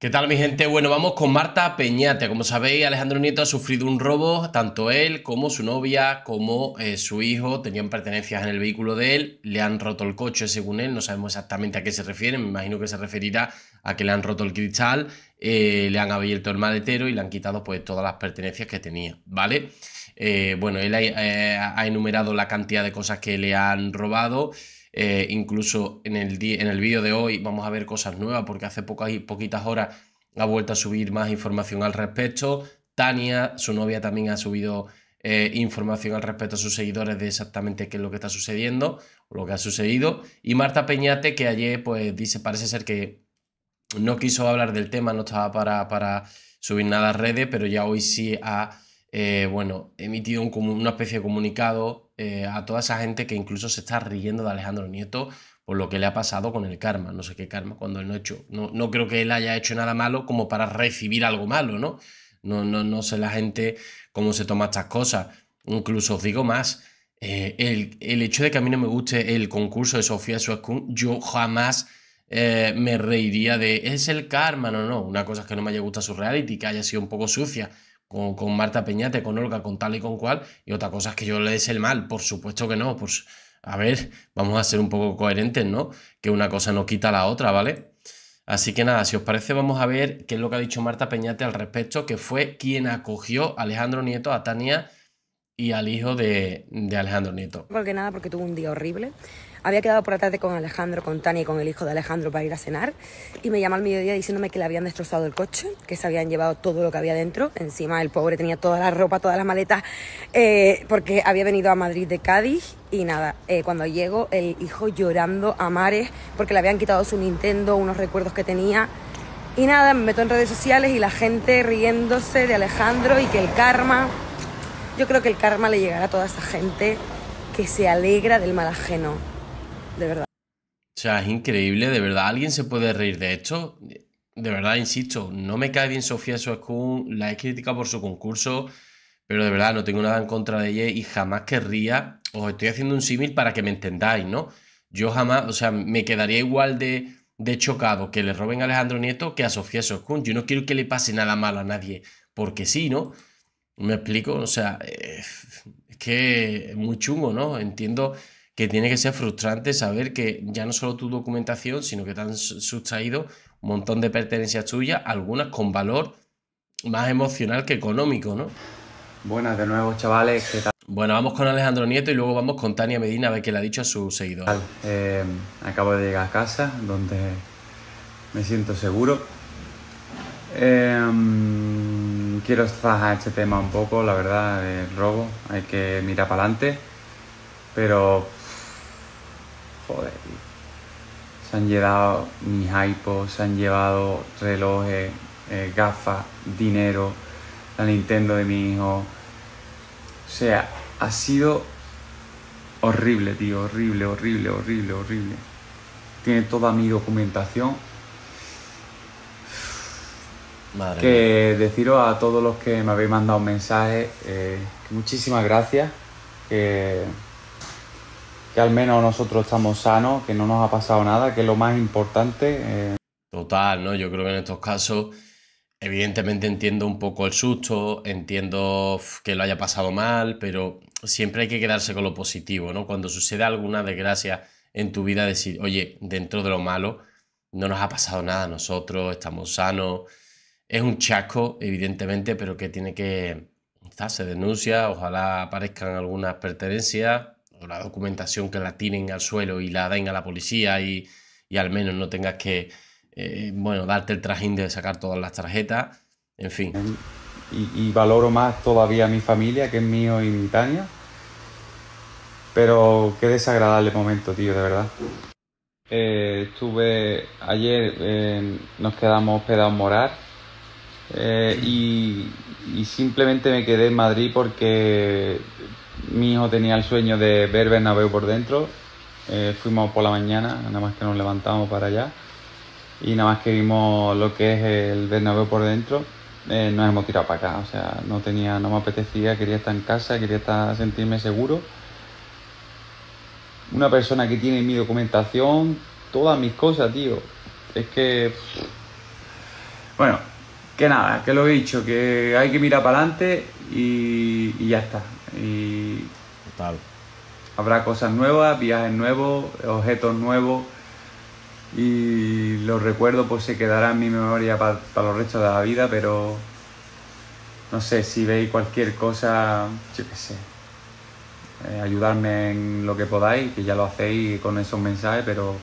¿Qué tal mi gente? Bueno, vamos con Marta Peñate. Como sabéis, Alejandro Nieto ha sufrido un robo, tanto él como su novia, como eh, su hijo, tenían pertenencias en el vehículo de él, le han roto el coche según él, no sabemos exactamente a qué se refiere, me imagino que se referirá a que le han roto el cristal, eh, le han abierto el maletero y le han quitado pues todas las pertenencias que tenía, ¿vale? Eh, bueno, él ha enumerado la cantidad de cosas que le han robado. Eh, incluso en el, en el vídeo de hoy vamos a ver cosas nuevas porque hace pocas y poquitas horas ha vuelto a subir más información al respecto. Tania, su novia, también ha subido eh, información al respecto a sus seguidores de exactamente qué es lo que está sucediendo o lo que ha sucedido. Y Marta Peñate, que ayer pues dice, parece ser que no quiso hablar del tema, no estaba para, subir nada a redes, pero ya hoy sí ha eh, bueno, emitido una especie de comunicado eh, a toda esa gente que incluso se está riendo de Alejandro Nieto por lo que le ha pasado con el karma, no sé qué karma, cuando él no ha hecho, no, no creo que él haya hecho nada malo como para recibir algo malo, ¿no? No, no, no sé la gente cómo se toma estas cosas. Incluso os digo más, eh, el, hecho de que a mí no me guste el concurso de Sofía Suascun, yo jamás eh, me reiría de es el karma, no, no. Una cosa es que no me haya gustado su reality, que haya sido un poco sucia, con, Marta Peñate, con Olga, con tal y con cual, y otra cosa es que yo le des el mal, por supuesto que no, pues a ver, vamos a ser un poco coherentes, ¿no? Que una cosa no quita la otra, ¿vale? Así que nada, si os parece vamos a ver qué es lo que ha dicho Marta Peñate al respecto, que fue quien acogió a Alejandro Nieto a Tania y al hijo de, de Alejandro Nieto. Porque nada, porque tuvo un día horrible. Había quedado por la tarde con Alejandro, con Tania y con el hijo de Alejandro para ir a cenar y me llama al mediodía diciéndome que le habían destrozado el coche, que se habían llevado todo lo que había dentro. Encima el pobre tenía toda la ropa, todas las maletas, eh, porque había venido a Madrid de Cádiz y nada, eh, cuando llego el hijo llorando a mares porque le habían quitado su Nintendo, unos recuerdos que tenía. Y nada, me meto en redes sociales y la gente riéndose de Alejandro y que el karma... Yo creo que el karma le llegará a toda esta gente que se alegra del mal ajeno. De verdad. O sea, es increíble, de verdad. ¿Alguien se puede reír de esto? De verdad, insisto, no me cae bien Sofía Soskun, la he criticado por su concurso, pero de verdad no tengo nada en contra de ella y jamás querría. Os estoy haciendo un símil para que me entendáis, ¿no? Yo jamás, o sea, me quedaría igual de, de chocado que le roben a Alejandro Nieto que a Sofía Soskun. Yo no quiero que le pase nada malo a nadie, porque sí, ¿no? ¿Me explico? O sea, eh, es que es muy chungo, ¿no? Entiendo que tiene que ser frustrante saber que ya no solo tu documentación, sino que te han sustraído un montón de pertenencias tuyas, algunas con valor más emocional que económico, ¿no? Buenas de nuevo, chavales. ¿qué tal? Bueno, vamos con Alejandro Nieto y luego vamos con Tania Medina a ver qué le ha dicho a su seguidor. Eh, acabo de llegar a casa, donde me siento seguro. Eh, quiero zajar este tema un poco, la verdad, el robo, hay que mirar para adelante, pero... Joder, se han llevado mis iPods, se han llevado relojes, eh, gafas, dinero, la Nintendo de mi hijo. O sea, ha sido horrible, tío, horrible, horrible, horrible, horrible. Tiene toda mi documentación que deciros a todos los que me habéis mandado mensajes, eh, muchísimas gracias, que, al menos nosotros estamos sanos, que no nos ha pasado nada, que es lo más importante. Eh. Total, ¿no? Yo creo que en estos casos, evidentemente entiendo un poco el susto, entiendo que lo haya pasado mal, pero siempre hay que quedarse con lo positivo, ¿no? Cuando sucede alguna desgracia en tu vida, decir, oye, dentro de lo malo, no nos ha pasado nada nosotros, estamos sanos es un chasco, evidentemente, pero que tiene que... Quizás se denuncia, ojalá aparezcan algunas pertenencias o la documentación que la tienen al suelo y la den a la policía y, al menos no tengas que, eh, bueno, darte el trajín de sacar todas las tarjetas, en fin. Y, valoro más todavía a mi familia, que es mío y mi Tania. Pero qué desagradable momento, tío, de verdad. Eh, estuve ayer, eh, nos quedamos hospedados en Morar, eh, y, simplemente me quedé en Madrid porque mi hijo tenía el sueño de ver Bernabéu por dentro. Eh, fuimos por la mañana, nada más que nos levantamos para allá y nada más que vimos lo que es el Bernabéu por dentro. Eh, nos hemos tirado para acá, o sea, no tenía, no me apetecía, quería estar en casa, quería estar, sentirme seguro. Una persona que tiene mi documentación, todas mis cosas, tío. Es que. Bueno, que nada, que lo he dicho, que hay que mirar para adelante y, ya está. Y Habrá cosas nuevas, viajes nuevos, objetos nuevos y los recuerdos pues se quedarán en mi memoria para el los restos de la vida, pero no sé, si veis cualquier cosa, yo qué sé, eh, ayudarme en lo que podáis, que ya lo hacéis con esos mensajes, pero...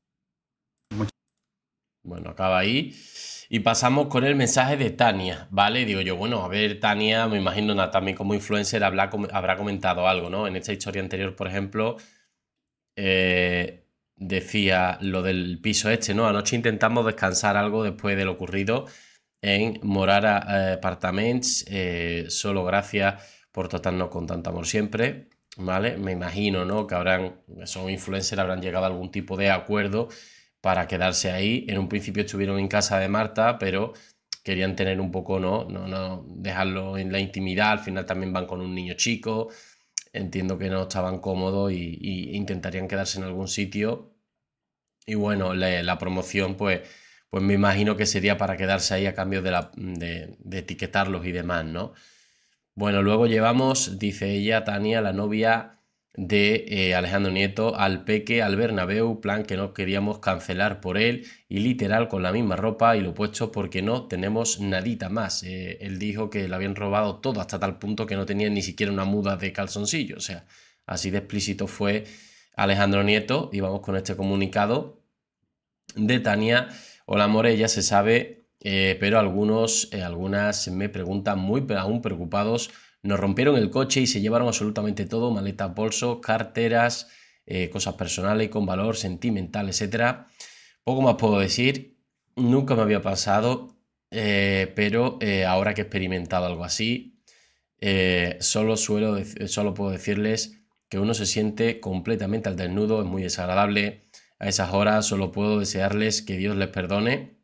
Bueno, acaba ahí. Y pasamos con el mensaje de Tania, ¿vale? Digo yo, bueno, a ver, Tania, me imagino también como influencer habrá comentado algo, ¿no? En esta historia anterior, por ejemplo, eh, decía lo del piso este, ¿no? Anoche intentamos descansar algo después de lo ocurrido en Morara Apartments. Eh, solo gracias por tratarnos con tanto amor siempre, ¿vale? Me imagino, ¿no? Que habrán, son influencers, habrán llegado a algún tipo de acuerdo para quedarse ahí. En un principio estuvieron en casa de Marta, pero querían tener un poco, ¿no? No, no dejarlo en la intimidad. Al final también van con un niño chico. Entiendo que no estaban cómodos y, intentarían quedarse en algún sitio. Y bueno, la promoción, pues, pues me imagino que sería para quedarse ahí a cambio de, la, de, etiquetarlos y demás, ¿no? Bueno, luego llevamos, dice ella, Tania, la novia de eh, Alejandro Nieto al Peque, al Bernabéu, plan que no queríamos cancelar por él y literal con la misma ropa y lo puesto porque no tenemos nadita más. Eh, él dijo que le habían robado todo hasta tal punto que no tenía ni siquiera una muda de calzoncillo, o sea, así de explícito fue Alejandro Nieto y vamos con este comunicado de Tania. Hola More, se sabe eh, pero algunos, eh, algunas me preguntan muy aún preocupados, nos rompieron el coche y se llevaron absolutamente todo, maleta, bolso, carteras, eh, cosas personales con valor sentimental, etc. Poco más puedo decir, nunca me había pasado, pero ahora que he experimentado algo así, solo, suelo, solo puedo decirles que uno se siente completamente al desnudo, es muy desagradable. A esas horas solo puedo desearles que Dios les perdone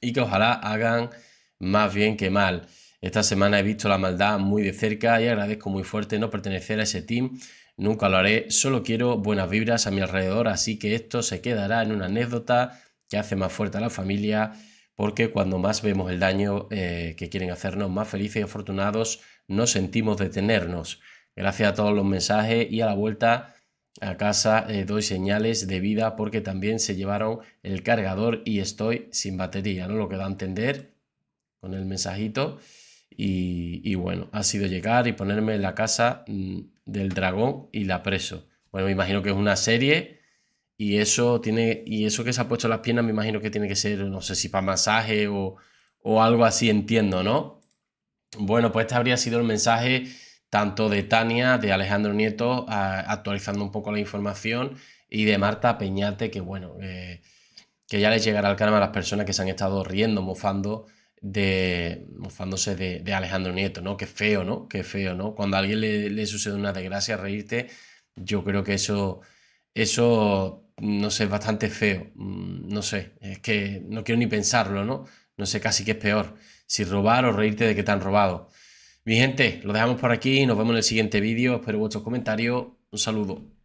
y que ojalá hagan más bien que mal. Esta semana he visto la maldad muy de cerca y agradezco muy fuerte no pertenecer a ese team. Nunca lo haré, solo quiero buenas vibras a mi alrededor, así que esto se quedará en una anécdota que hace más fuerte a la familia, porque cuando más vemos el daño eh, que quieren hacernos, más felices y afortunados nos sentimos detenernos. Gracias a todos los mensajes y a la vuelta a casa eh, doy señales de vida porque también se llevaron el cargador y estoy sin batería, ¿no? Lo que da a entender con el mensajito. Y, bueno, ha sido llegar y ponerme en la casa mm, del dragón y la preso. Bueno, me imagino que es una serie y eso tiene y eso que se ha puesto las piernas me imagino que tiene que ser, no sé si para masaje o, o algo así, entiendo, ¿no? Bueno, pues este habría sido el mensaje tanto de Tania, de Alejandro Nieto, actualizando un poco la información, y de Marta Peñate, que bueno, eh, que ya les llegará el karma a las personas que se han estado riendo, mofando de, mofándose de, Alejandro Nieto, ¿no? Qué feo, ¿no? Qué feo, ¿no? Cuando a alguien le, le sucede una desgracia, reírte, yo creo que eso, eso, no sé, es bastante feo, mm, no sé, es que no quiero ni pensarlo, ¿no? No sé casi qué es peor, si robar o reírte de que te han robado. Mi gente, lo dejamos por aquí. Nos vemos en el siguiente vídeo. Espero vuestros comentarios. Un saludo.